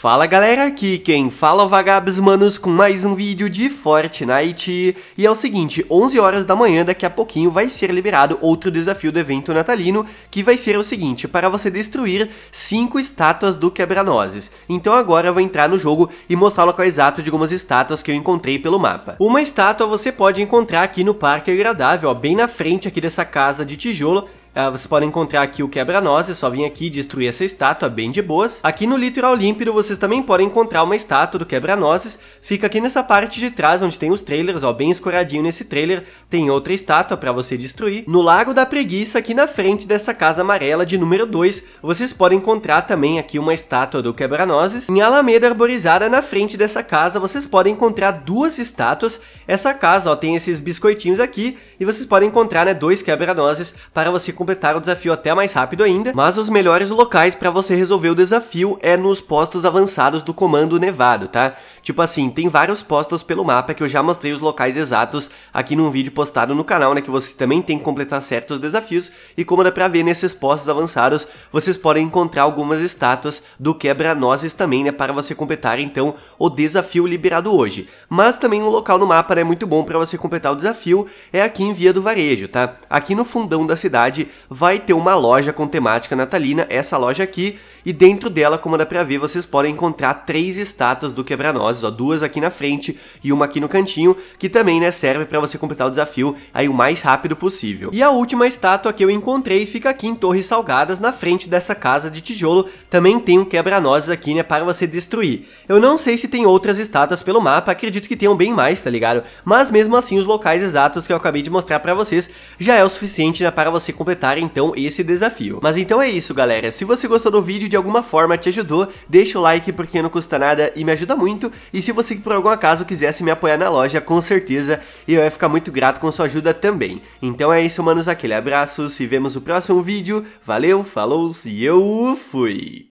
Fala galera, aqui quem fala é vagabos manos com mais um vídeo de Fortnite. E é o seguinte, 11 horas da manhã daqui a pouquinho vai ser liberado outro desafio do evento natalino, que vai ser o seguinte, para você destruir 5 estátuas do quebra-nozes. Então agora eu vou entrar no jogo e mostrar o local exato de algumas estátuas que eu encontrei pelo mapa. Uma estátua você pode encontrar aqui no Parque Agradável, ó, bem na frente aqui dessa casa de tijolo, Uh, ah, vocês podem encontrar aqui o quebra-nozes, é só vir aqui e destruir essa estátua bem de boas. Aqui no litoral límpido vocês também podem encontrar uma estátua do quebra-nozes, fica aqui nessa parte de trás onde tem os trailers, ó, bem escoradinho nesse trailer, tem outra estátua para você destruir. No Lago da Preguiça, aqui na frente dessa casa amarela de número 2, vocês podem encontrar também aqui uma estátua do quebra-nozes. Em Alameda Arborizada, na frente dessa casa, vocês podem encontrar duas estátuas. Essa casa, ó, tem esses biscoitinhos aqui e vocês podem encontrar, né, dois quebra-nozes para você completar o desafio até mais rápido ainda, mas os melhores locais para você resolver o desafio é nos postos avançados do comando nevado, tá? Tipo assim, tem vários postos pelo mapa que eu já mostrei os locais exatos aqui num vídeo postado no canal, né, que você também tem que completar certos desafios, e como dá pra ver nesses postos avançados, vocês podem encontrar algumas estátuas do quebra-nozes também, né, para você completar então o desafio liberado hoje. Mas também um local no mapa é né, muito bom para você completar o desafio é aqui em Via do Varejo, tá? Aqui no fundão da cidade vai ter uma loja com temática natalina, essa loja aqui, e dentro dela, como dá pra ver, vocês podem encontrar três estátuas do quebra ó, duas aqui na frente e uma aqui no cantinho, que também, né, serve para você completar o desafio aí o mais rápido possível. E a última estátua que eu encontrei fica aqui em Torres Salgadas, na frente dessa casa de tijolo, também tem um quebra aqui, né, para você destruir. Eu não sei se tem outras estátuas pelo mapa, acredito que tenham bem mais, tá ligado? Mas mesmo assim, os locais exatos que eu acabei de mostrar para vocês já é o suficiente, né, para você completar completar então esse desafio. Mas então é isso galera, se você gostou do vídeo de alguma forma te ajudou, deixa o like porque não custa nada e me ajuda muito, e se você por algum acaso quisesse me apoiar na loja, com certeza eu ia ficar muito grato com sua ajuda também. Então é isso manos, aquele abraço, se vemos no próximo vídeo, valeu, falou e eu fui!